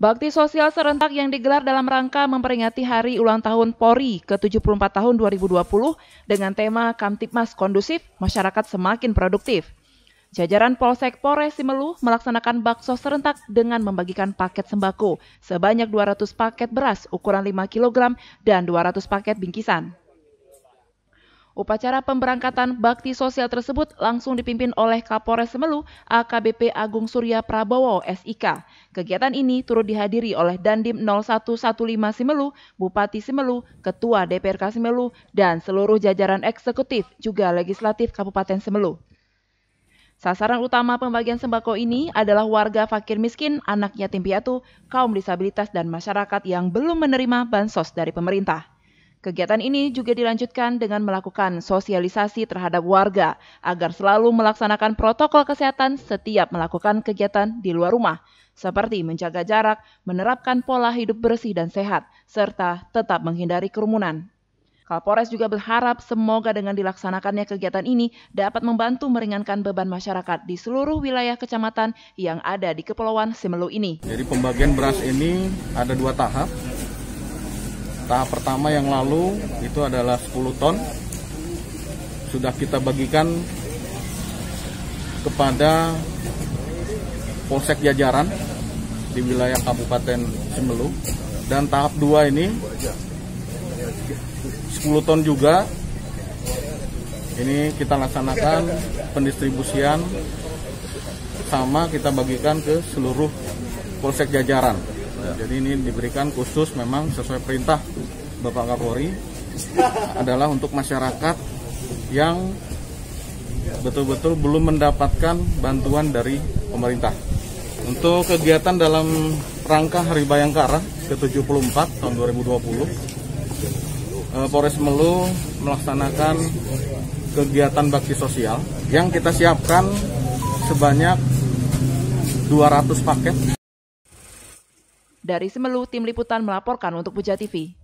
Bakti sosial serentak yang digelar dalam rangka memperingati hari ulang tahun Polri ke-74 tahun 2020 dengan tema Kamtipmas kondusif, masyarakat semakin produktif. Jajaran Polsek Polres Simelu melaksanakan bakso serentak dengan membagikan paket sembako sebanyak 200 paket beras ukuran 5 kg dan 200 paket bingkisan. Upacara pemberangkatan bakti sosial tersebut langsung dipimpin oleh Kapolres Semelu AKBP Agung Surya Prabowo SIK Kegiatan ini turut dihadiri oleh Dandim 0115 Simelu, Bupati Simelu, Ketua DPRK Simelu, dan seluruh jajaran eksekutif juga legislatif Kabupaten Simelu. Sasaran utama pembagian sembako ini adalah warga fakir miskin, anak yatim piatu, kaum disabilitas, dan masyarakat yang belum menerima bansos dari pemerintah. Kegiatan ini juga dilanjutkan dengan melakukan sosialisasi terhadap warga agar selalu melaksanakan protokol kesehatan setiap melakukan kegiatan di luar rumah, seperti menjaga jarak, menerapkan pola hidup bersih dan sehat, serta tetap menghindari kerumunan. Kapolres juga berharap semoga dengan dilaksanakannya kegiatan ini dapat membantu meringankan beban masyarakat di seluruh wilayah kecamatan yang ada di Kepulauan Simelu ini. Jadi pembagian beras ini ada dua tahap Tahap pertama yang lalu itu adalah 10 ton. Sudah kita bagikan kepada Polsek Jajaran di wilayah Kabupaten Semelu Dan tahap 2 ini 10 ton juga. Ini kita laksanakan pendistribusian sama kita bagikan ke seluruh Polsek Jajaran. Ya. Jadi ini diberikan khusus memang sesuai perintah Bapak Kapolri adalah untuk masyarakat yang betul-betul belum mendapatkan bantuan dari pemerintah. Untuk kegiatan dalam rangka Hari Bayangkara ke-74 tahun 2020, eh, Polres Melu melaksanakan kegiatan bakti sosial yang kita siapkan sebanyak 200 paket. Dari Semelu, tim liputan melaporkan untuk Puja TV.